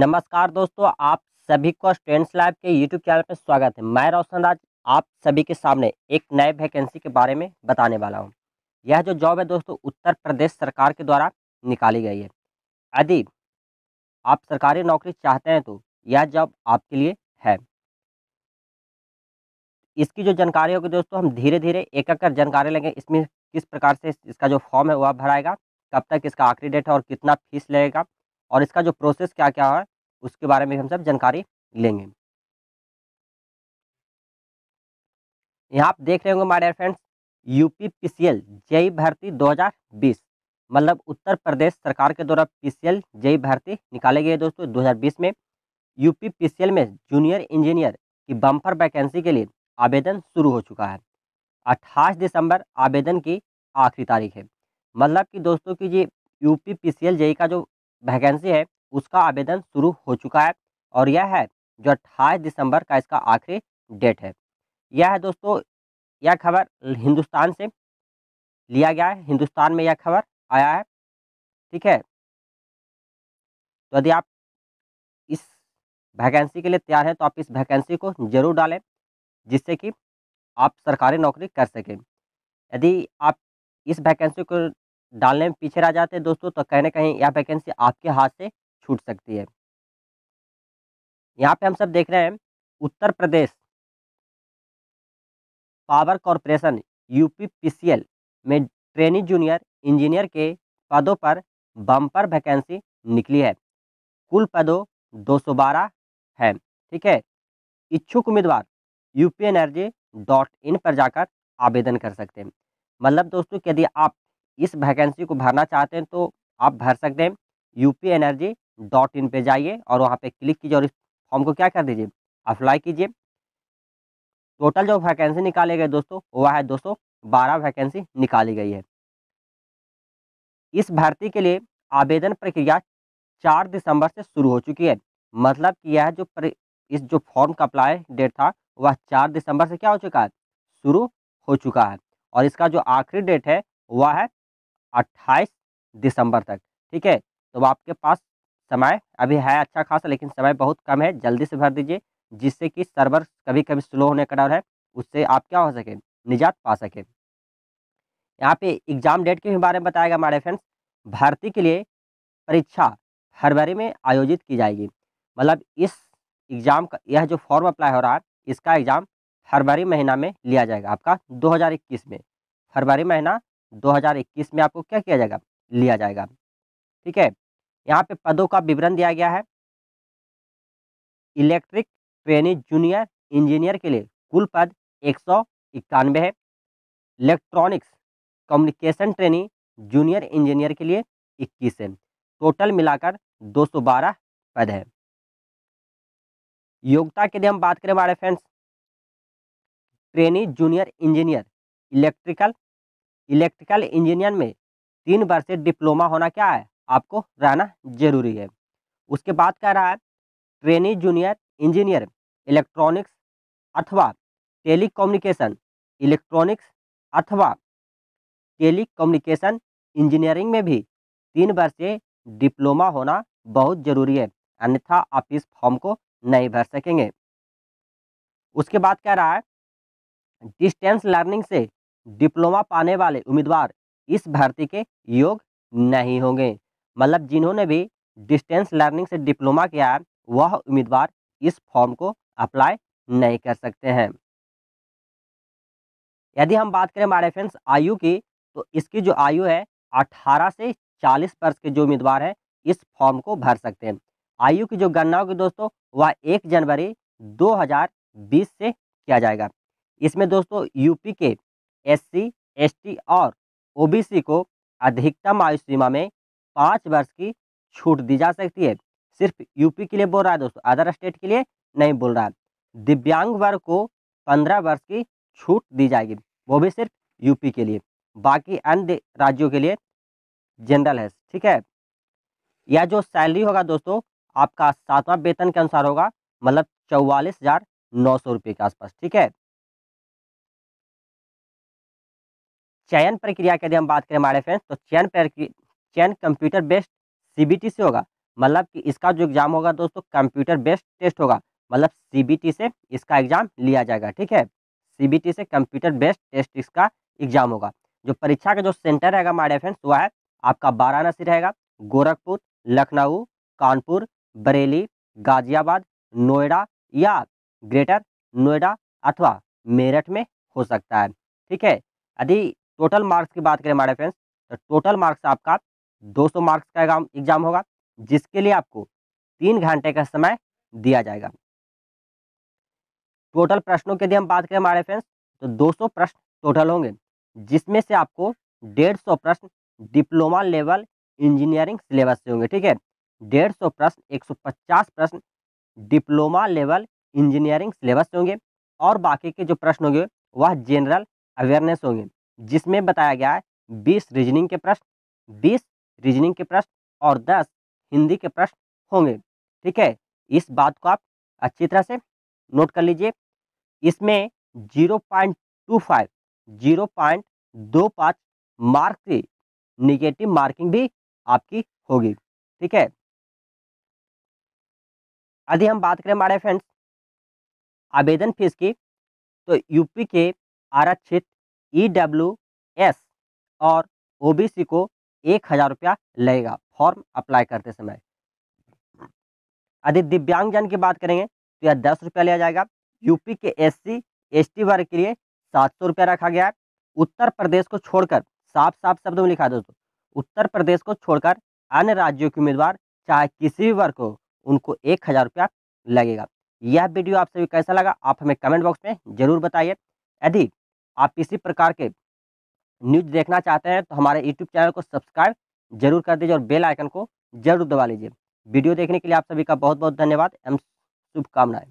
नमस्कार दोस्तों आप सभी को स्टूडेंट्स लाइव के यूट्यूब चैनल पर स्वागत है मैं रोशन राज आप सभी के सामने एक नए वैकेंसी के बारे में बताने वाला हूं। यह जो जॉब है दोस्तों उत्तर प्रदेश सरकार के द्वारा निकाली गई है यदि आप सरकारी नौकरी चाहते हैं तो यह जॉब आपके लिए है इसकी जो जानकारी होगी दोस्तों हम धीरे धीरे एक एक कर जानकारी लेंगे इसमें किस प्रकार से इसका जो फॉर्म है वह भराएगा कब तक इसका आखिरी डेट है और कितना फीस लगेगा और इसका जो प्रोसेस क्या क्या है उसके बारे में हम सब जानकारी लेंगे यहाँ आप देख रहे होंगे my dear friends UP PCL जय भर्ती 2020 मतलब उत्तर प्रदेश सरकार के द्वारा पीसीएल जय भर्ती निकाले गए दोस्तों 2020 में यूपी पीसीएल में जूनियर इंजीनियर की बम्पर वैकेंसी के लिए आवेदन शुरू हो चुका है 28 दिसंबर आवेदन की आखिरी तारीख है मतलब कि दोस्तों की ये यूपी पी जेई का जो वैकेंसी है उसका आवेदन शुरू हो चुका है और यह है जो अट्ठाईस दिसंबर का इसका आखिरी डेट है यह है दोस्तों यह खबर हिंदुस्तान से लिया गया है हिंदुस्तान में यह खबर आया है ठीक है तो यदि आप इस वैकेंसी के लिए तैयार हैं तो आप इस वैकेंसी को जरूर डालें जिससे कि आप सरकारी नौकरी कर सकें यदि आप इस वैकेंसी को डालने में पीछे रह जाते हैं दोस्तों तो कहीं ना कहीं यह वैकेंसी आपके हाथ से छूट सकती है यहाँ पे हम सब देख रहे हैं Uttar Pradesh power corporation UP PCL में ट्रेनी जूनियर इंजीनियर के पदों पर बम्पर वैकेंसी निकली है कुल पदों बारह है ठीक है इच्छुक उम्मीदवार यूपी एनर्जी डॉट इन पर जाकर आवेदन कर सकते हैं मतलब दोस्तों यदि आप इस वैकेंसी को भरना चाहते हैं तो आप भर सकते हैं U P energy dot in पर जाइए और वहाँ पर क्लिक कीजिए और इस फॉर्म को क्या कर दीजिए अप्लाई कीजिए टोटल जो वैकेंसी निकाली गई दोस्तों वह है दोस्तों बारह वैकेंसी निकाली गई है इस भर्ती के लिए आवेदन प्रक्रिया चार दिसंबर से शुरू हो चुकी है मतलब कि यह जो प्र... इस जो फॉर्म का अप्लाई डेट था वह चार दिसंबर से क्या हो चुका है शुरू हो चुका है और इसका जो आखिरी डेट है वह है अट्ठाईस दिसंबर तक ठीक है तो आपके पास समय अभी है अच्छा खासा लेकिन समय बहुत कम है जल्दी से भर दीजिए जिससे कि सर्वर कभी कभी स्लो होने का डर है उससे आप क्या हो सके निजात पा सकें यहाँ पे एग्ज़ाम डेट के बारे में बताएगा हमारे फ्रेंड्स भर्ती के लिए परीक्षा फरवरी में आयोजित की जाएगी मतलब इस एग्ज़ाम का यह जो फॉर्म अप्लाई हो रहा है इसका एग्ज़ाम फरवरी महीना में लिया जाएगा आपका 2021 में फरवरी महीना 2021 में आपको क्या किया जाएगा लिया जाएगा ठीक है यहाँ पे पदों का विवरण दिया गया है इलेक्ट्रिक ट्रेनी जूनियर इंजीनियर के लिए कुल पद एक सौ इक्यानवे है electronics communication trainee junior engineer के लिए इक्कीस है टोटल मिलाकर 212 पद है योग्यता के लिए हम बात करें हमारे friends trainee junior engineer electrical electrical engineer में तीन वर्ष डिप्लोमा होना क्या है आपको रहना जरूरी है उसके बाद कह रहा है ट्रेनी जूनियर इंजीनियर इलेक्ट्रॉनिक्स अथवा कम्युनिकेशन इलेक्ट्रॉनिक्स अथवा टेलीकम्युनिकेशन इंजीनियरिंग में भी तीन वर्ष डिप्लोमा होना बहुत जरूरी है अन्यथा आप इस फॉर्म को नहीं भर सकेंगे उसके बाद कह रहा है डिस्टेंस लर्निंग से डिप्लोमा पाने वाले उम्मीदवार इस भर्ती के योग नहीं होंगे मतलब जिन्होंने भी डिस्टेंस लर्निंग से डिप्लोमा किया है वह उम्मीदवार इस फॉर्म को अप्लाई नहीं कर सकते हैं यदि हम बात करें हमारे फ्रेंड्स आयु की तो इसकी जो आयु है 18 से 40 वर्ष के जो उम्मीदवार हैं इस फॉर्म को भर सकते हैं आयु की जो गणना होगी दोस्तों वह एक जनवरी 2020 से किया जाएगा इसमें दोस्तों यूपी के एससी, एसटी और ओबीसी को अधिकतम आयु सीमा में पाँच वर्ष की छूट दी जा सकती है सिर्फ यूपी के लिए बोल रहा है दोस्तों अदर स्टेट के लिए नहीं बोल रहा है दिव्यांग वर्ग को पंद्रह वर्ष की छूट दी जाएगी वो भी सिर्फ यूपी के लिए बाकी अन्य राज्यों के लिए जनरल है ठीक है या जो सैलरी होगा दोस्तों आपका सातवां वेतन के अनुसार होगा मतलब चौवालीस हज़ार नौ सौ रुपये के आसपास ठीक है चयन प्रक्रिया की यदि हम बात करें हमारे फ्रेंड्स तो चयन चयन कंप्यूटर बेस्ड सी से होगा मतलब कि इसका जो एग्ज़ाम होगा दोस्तों कंप्यूटर बेस्ड टेस्ट होगा मतलब सी से इसका एग्ज़ाम लिया जाएगा ठीक है सी से कंप्यूटर बेस्ड टेस्ट इसका एग्ज़ाम होगा जो परीक्षा का जो सेंटर रहेगा हमारे फ्रेंड्स वह है आपका वाराणसी रहेगा गोरखपुर लखनऊ कानपुर बरेली गाजियाबाद नोएडा या ग्रेटर नोएडा अथवा मेरठ में हो सकता है ठीक है यदि टोटल मार्क्स की बात करें हमारे फ्रेंड्स तो टोटल मार्क्स आपका 200 मार्क्स का एग्जाम होगा जिसके लिए आपको तीन घंटे का समय दिया जाएगा टोटल प्रश्नों के लिए हम बात करें हमारे फ्रेंड्स तो 200 प्रश्न टोटल होंगे जिसमें से आपको 150 प्रश्न डिप्लोमा लेवल इंजीनियरिंग सिलेबस से होंगे ठीक है 150 प्रश्न 150 प्रश्न डिप्लोमा लेवल इंजीनियरिंग सिलेबस से होंगे और बाकी के जो प्रश्न होंगे वह जनरल अवेयरनेस होंगे जिसमें बताया गया है बीस रीजनिंग के प्रश्न बीस रीजनिंग के प्रश्न और दस हिंदी के प्रश्न होंगे ठीक है इस बात को आप अच्छी तरह से नोट कर लीजिए इसमें zero point two five zero point दो पाँच मार्क की निगेटिव मार्किंग भी आपकी होगी ठीक है यदि हम बात करें हमारे फ्रेंड्स आवेदन फीस की तो यूपी के आरक्षित ई e एस और ओ बी सी को एक हज़ार रुपया लगेगा फॉर्म अप्लाई करते समय यदि दिव्यांगजन की बात करेंगे तो यह दस रुपया लिया जाएगा यूपी के एस एस टी वर्ग के लिए सात सौ रुपया रखा गया है उत्तर प्रदेश को छोड़कर साफ साफ शब्दों में लिखा दोस्तों उत्तर प्रदेश को छोड़कर अन्य राज्यों के उम्मीदवार चाहे किसी भी वर्ग को उनको एक हज़ार रुपया लगेगा यह वीडियो आप सभी कैसा लगा आप हमें कमेंट बॉक्स में जरूर बताइए यदि आप इसी प्रकार के न्यूज देखना चाहते हैं तो हमारे यूट्यूब चैनल को सब्सक्राइब जरूर कर दीजिए और बेल आइकन को जरूर दबा लीजिए वीडियो देखने के लिए आप सभी का बहुत बहुत धन्यवाद एवं शुभकामनाएं